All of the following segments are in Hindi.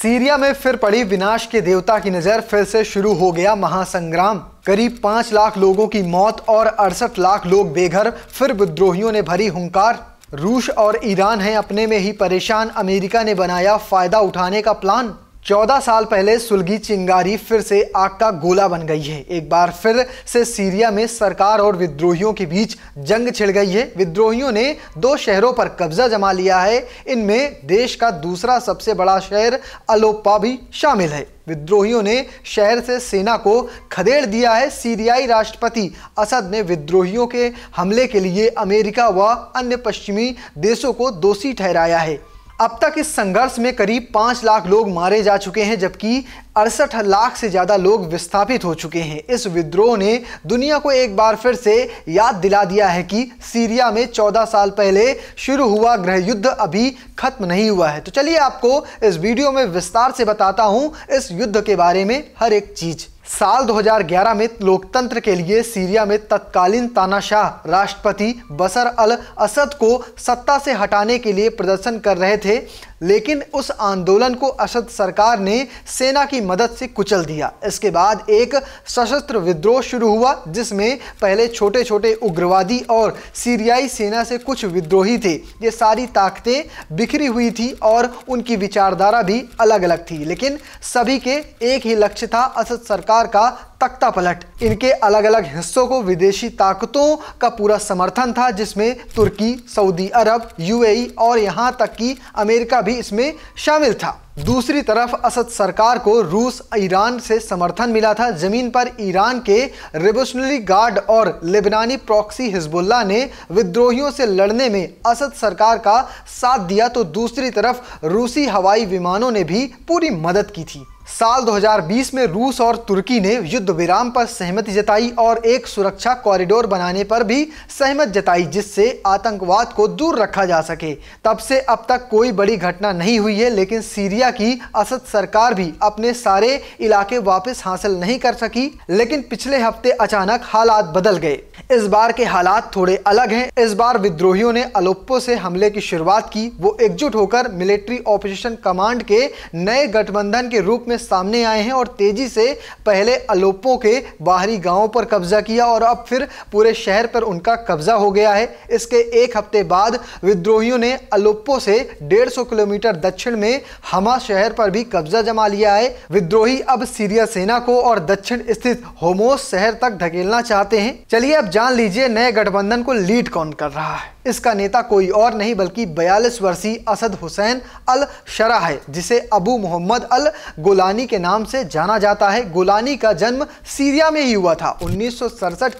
सीरिया में फिर पड़ी विनाश के देवता की नजर फिर से शुरू हो गया महासंग्राम करीब पांच लाख लोगों की मौत और अड़सठ लाख लोग बेघर फिर विद्रोहियों ने भरी हुंकार रूस और ईरान हैं अपने में ही परेशान अमेरिका ने बनाया फायदा उठाने का प्लान चौदह साल पहले सुलगी चिंगारी फिर से आग का गोला बन गई है एक बार फिर से सीरिया में सरकार और विद्रोहियों के बीच जंग छिड़ गई है विद्रोहियों ने दो शहरों पर कब्जा जमा लिया है इनमें देश का दूसरा सबसे बड़ा शहर अलोपा भी शामिल है विद्रोहियों ने शहर से सेना को खदेड़ दिया है सीरियाई राष्ट्रपति असद ने विद्रोहियों के हमले के लिए अमेरिका व अन्य पश्चिमी देशों को दोषी ठहराया है अब तक इस संघर्ष में करीब पाँच लाख लोग मारे जा चुके हैं जबकि अड़सठ लाख से ज़्यादा लोग विस्थापित हो चुके हैं इस विद्रोह ने दुनिया को एक बार फिर से याद दिला दिया है कि सीरिया में 14 साल पहले शुरू हुआ गृह युद्ध अभी खत्म नहीं हुआ है तो चलिए आपको इस वीडियो में विस्तार से बताता हूँ इस युद्ध के बारे में हर एक चीज़ साल 2011 में लोकतंत्र के लिए सीरिया में तत्कालीन तानाशाह राष्ट्रपति बसर अल असद को सत्ता से हटाने के लिए प्रदर्शन कर रहे थे लेकिन उस आंदोलन को असद सरकार ने सेना की मदद से कुचल दिया इसके बाद एक सशस्त्र विद्रोह शुरू हुआ जिसमें पहले छोटे छोटे उग्रवादी और सीरियाई सेना से कुछ विद्रोही थे ये सारी ताकतें बिखरी हुई थी और उनकी विचारधारा भी अलग अलग थी लेकिन सभी के एक ही लक्ष्य था असद सरकार का तख्ता पलट इनके अलग अलग हिस्सों को विदेशी ताकतों का पूरा समर्थन था जिसमें तुर्की सऊदी अरब यूएई और यहाँ तक कि अमेरिका भी इसमें शामिल था दूसरी तरफ असद सरकार को रूस ईरान से समर्थन मिला था ज़मीन पर ईरान के रिवोल्यूशनरी गार्ड और लेबनानी प्रॉक्सी हिजबुल्ला ने विद्रोहियों से लड़ने में असद सरकार का साथ दिया तो दूसरी तरफ रूसी हवाई विमानों ने भी पूरी मदद की थी साल 2020 में रूस और तुर्की ने युद्ध विराम पर सहमति जताई और एक सुरक्षा कॉरिडोर बनाने पर भी सहमत जताई जिससे आतंकवाद को दूर रखा जा सके तब से अब तक कोई बड़ी घटना नहीं हुई है लेकिन सीरिया की असद सरकार भी अपने सारे इलाके वापस हासिल नहीं कर सकी लेकिन पिछले हफ्ते अचानक हालात बदल गए इस बार के हालात थोड़े अलग हैं इस बार विद्रोहियों ने अलोप्पो से हमले की शुरुआत की वो एकजुट होकर मिलिट्री ऑपरेशन कमांड के नए गठबंधन के रूप में में सामने आए हैं और तेजी से पहले अलोपों के बाहरी गांवों पर कब्जा किया और अब फिर पूरे शहर पर उनका कब्जा हो गया है इसके एक हफ्ते बाद विद्रोहियों ने अलोपो से 150 किलोमीटर दक्षिण में हमा शहर पर भी कब्जा जमा लिया है विद्रोही अब सीरिया सेना को और दक्षिण स्थित होमोस शहर तक धकेलना चाहते हैं चलिए अब जान लीजिए नए गठबंधन को लीड कौन कर रहा है इसका नेता कोई और नहीं बल्कि बयालीस वर्षीय असद हुसैन अल शरा है जिसे अबू मोहम्मद अल गोलानी के नाम से जाना जाता है गोलानी का जन्म सीरिया में ही हुआ था उन्नीस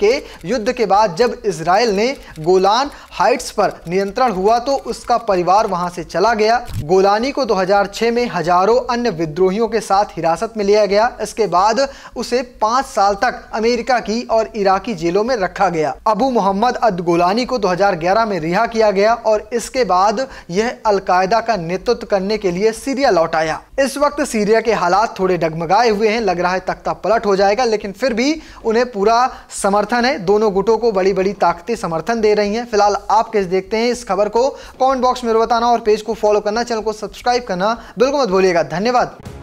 के युद्ध के बाद जब इसराइल ने गोलान हाइट्स पर नियंत्रण हुआ तो उसका परिवार वहां से चला गया गोलानी को 2006 में हजारों अन्य विद्रोहियों के साथ हिरासत में लिया गया इसके बाद उसे पाँच साल तक अमेरिका की और इराकी जेलों में रखा गया अबू मोहम्मद अद गोलानी को दो में में रिहा किया गया और इसके बाद यह अलकायदा का नेतृत्व करने के लिए सीरिया लौट आया इस वक्त सीरिया के हालात थोड़े डगमगाए हुए हैं लग रहा है तख्ता पलट हो जाएगा लेकिन फिर भी उन्हें पूरा समर्थन है दोनों गुटों को बड़ी बड़ी ताकतें समर्थन दे रही हैं फिलहाल आप कैसे देखते हैं इस खबर को कॉमेंट बॉक्स में बताना और पेज को फॉलो करना चैनल को सब्सक्राइब करना बिल्कुल मत भूलिएगा धन्यवाद